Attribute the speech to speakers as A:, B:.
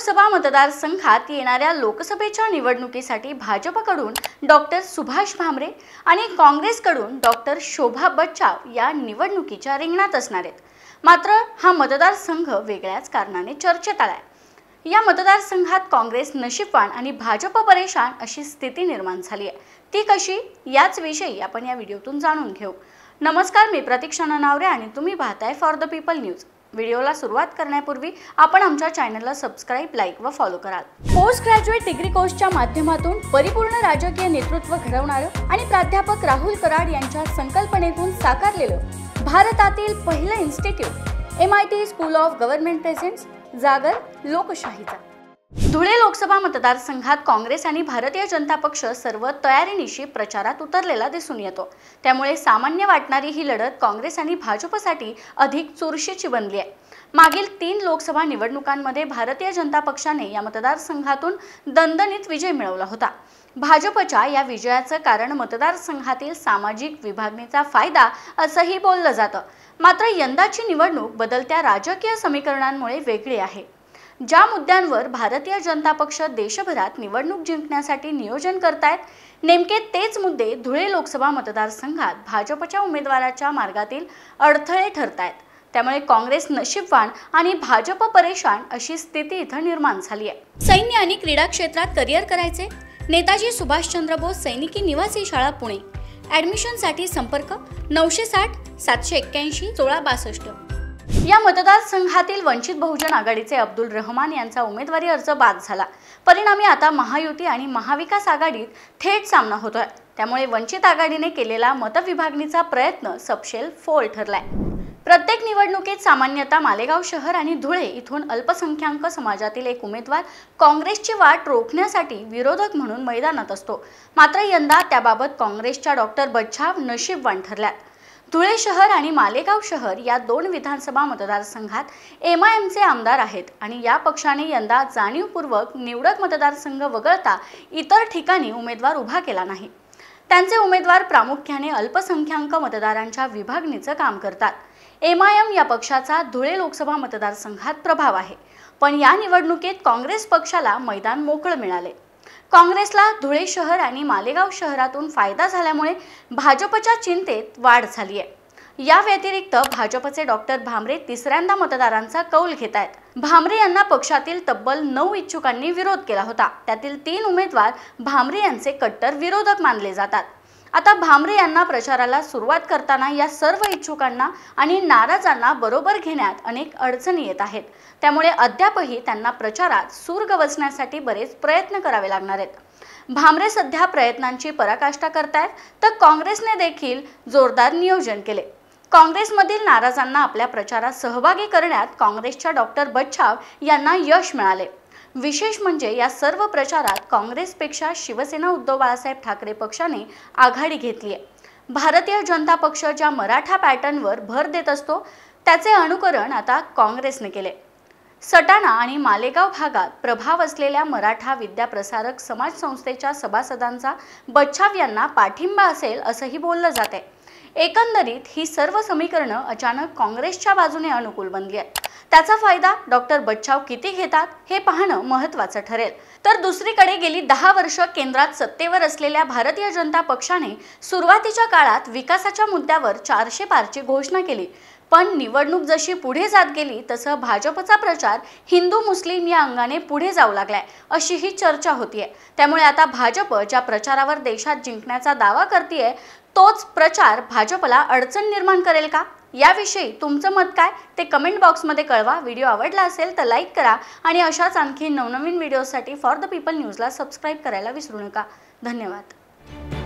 A: लोकसभा मतदारसंघात येणाऱ्या लोकसभेच्या निवडणुकीसाठी भाजपकडून डॉक्टर सुभाष भामरे आणि काँग्रेसकडून डॉक्टर शोभा बच्चाव या निवडणुकीच्या रिंगणात असणार आहेत मात्र हा मतदारसंघ वेगळ्याच कारणाने चर्चेत आलाय या मतदारसंघात काँग्रेस नशीबवान आणि भाजप परेशान अशी स्थिती निर्माण झाली आहे ती कशी याच विषयी आपण या व्हिडिओतून जाणून घेऊ नमस्कार मी प्रतीक्षा नावरे आणि तुम्ही पाहताय फॉर द पीपल न्यूज व्हिडिओला सुरुवात करण्यापूर्वी आपण आमच्या चॅनलला सबस्क्राईब लाईक व फॉलो कराल पोस्ट ग्रॅज्युएट डिग्री कोर्सच्या माध्यमातून परिपूर्ण राजकीय नेतृत्व घडवणारं आणि प्राध्यापक राहुल कराड यांच्या संकल्पनेतून साकारलेलं भारतातील पहिलं institute M I T school of government presents जागर लोकशाहीचा धुळे लोकसभा मतदारसंघात काँग्रेस आणि भारतीय जनता पक्ष सर्व तयारीनिशी प्रचारात उतरलेला दिसून येतो त्यामुळे सामान्य वाटणारी ही लढत काँग्रेस आणि भाजपसाठी अधिक चुरशीची बनली आहे मागील तीन लोकसभा निवडणुकांमध्ये भारतीय जनता पक्षाने या मतदारसंघातून दणदणीत विजय मिळवला होता भाजपच्या या विजयाचं कारण मतदारसंघातील सामाजिक विभागणीचा फायदा असंही बोललं जातं मात्र यंदाची निवडणूक बदलत्या राजकीय समीकरणांमुळे वेगळी आहे ज्या मुद्द्यांवर भारतीय जनता पक्ष देशभरात निवडणूक जिंकण्यासाठी नियोजन करतायत नेमके तेच मुद्दे धुळे लोकसभा मतदारसंघात भाजपच्या उमेदवाराच्या मार्गातील अडथळे ठरतायत त्यामुळे काँग्रेस नशीबवान आणि भाजप परेशान अशी स्थिती इथं निर्माण झाली आहे सैन्य आणि क्रीडा क्षेत्रात करिअर करायचे नेताजी सुभाषचंद्र बोस सैनिकी निवासी शाळा पुणे ॲडमिशनसाठी संपर्क नऊशे साठ सातशे एक्क्याऐंशी सोळा बासष्ट या मतदारसंघातील वंचित बहुजन आघाडीचे अब्दुल रहमान यांचा उमेदवारी अर्ज बाद झाला परिणामी आता महायुती आणि महाविकास आघाडीत थेट सामना होतोय त्यामुळे वंचित आघाडीने केलेला मतविभागणीचा प्रयत्न सपशेल फोल ठरलाय प्रत्येक निवडणुकीत सामान्यतः मालेगाव शहर आणि धुळे इथून अल्पसंख्याक समाजातील एक उमेदवार काँग्रेसची वाट रोखण्यासाठी विरोधक म्हणून मैदानात असतो मात्र यंदा त्याबाबत काँग्रेसच्या डॉक्टर बच्छाव नशीबवान ठरल्यात धुळे शहर आणि मालेगाव शहर या दोन विधानसभा मतदारसंघात एम आय एमचे आमदार आहेत आणि या पक्षाने यंदा जाणीवपूर्वक निवडक मतदारसंघ वगळता इतर ठिकाणी उमेदवार उभा केला नाही त्यांचे उमेदवार प्रामुख्याने अल्पसंख्याक मतदारांच्या विभागणीचं काम करतात एम आय एम या पक्षाचा धुळे लोकसभा मतदारसंघात प्रभाव आहे पण या निवडणुकीत काँग्रेस पक्षाला मैदान मोकळं मिळाले काँग्रेसला धुळे शहर आणि मालेगाव शहरातून फायदा झाल्यामुळे भाजपच्या चिंतेत वाढ झाली आहे या व्यतिरिक्त भाजपचे डॉक्टर भामरे तिसऱ्यांदा मतदारांचा कौल घेत आहेत भामरे यांना पक्षातील तब्बल नऊ इच्छुकांनी विरोध केला होता त्यातील तीन उमेदवार भामरे यांचे कट्टर विरोधक मानले जातात आता भामरे यांना प्रचाराला सुरुवात करताना या सर्व इच्छुकांना आणि नाराजांना बरोबर घेण्यात अनेक अडचणी येत आहेत त्यामुळे अद्यापही त्यांना प्रचारात सूर गवसण्यासाठी बरेच प्रयत्न करावे लागणार आहेत भामरे सध्या प्रयत्नांची पराकाष्ठा करतायत तर काँग्रेसने देखील जोरदार नियोजन केले काँग्रेसमधील नाराजांना आपल्या प्रचारात सहभागी करण्यात काँग्रेसच्या डॉक्टर बच्छाव यांना यश मिळाले विशेष म्हणजे या सर्व प्रचारात काँग्रेसपेक्षा शिवसेना उद्धव बाळासाहेब ठाकरे पक्षाने आघाडी घेतली आहे भारतीय जनता पक्ष ज्या मराठा पॅटर्नवर भर देत असतो त्याचे अनुकरण आता काँग्रेसने केले सटाणा आणि मालेगाव भागात प्रभाव असलेल्या मराठा विद्याप्रसारक समाज संस्थेच्या सभासदांचा बच्छाव यांना पाठिंबा असेल असंही बोललं जाते एकंदरीत ही सर्व समीकरणं अचानक काँग्रेसच्या बाजूने अनुकूल बनली आहेत त्याचा फायदा डॉक्टर बच्चाव किती घेतात हे पाहणं महत्वाचं ठरेल तर दुसरीकडे गेली दहा वर्ष केंद्रात सत्तेवर असलेल्या भारतीय जनता पक्षाने सुरुवातीच्या काळात विकासाच्या मुद्द्यावर चारशे पारची घोषणा केली पण निवडणूक जशी पुढे जात गेली तसं भाजपचा प्रचार हिंदू मुस्लिम या अंगाने पुढे जाऊ लागलाय अशी ही चर्चा होतीये त्यामुळे आता भाजप ज्या प्रचारावर देशात जिंकण्याचा दावा करतेय तोच प्रचार भाजपला अडचण निर्माण करेल का याविषयी तुमचं मत काय ते कमेंट बॉक्समध्ये कळवा व्हिडिओ आवडला असेल तर लाईक करा आणि अशाच आणखी नवनवीन व्हिडिओसाठी फॉर द पीपल न्यूजला सबस्क्राईब करायला विसरू नका धन्यवाद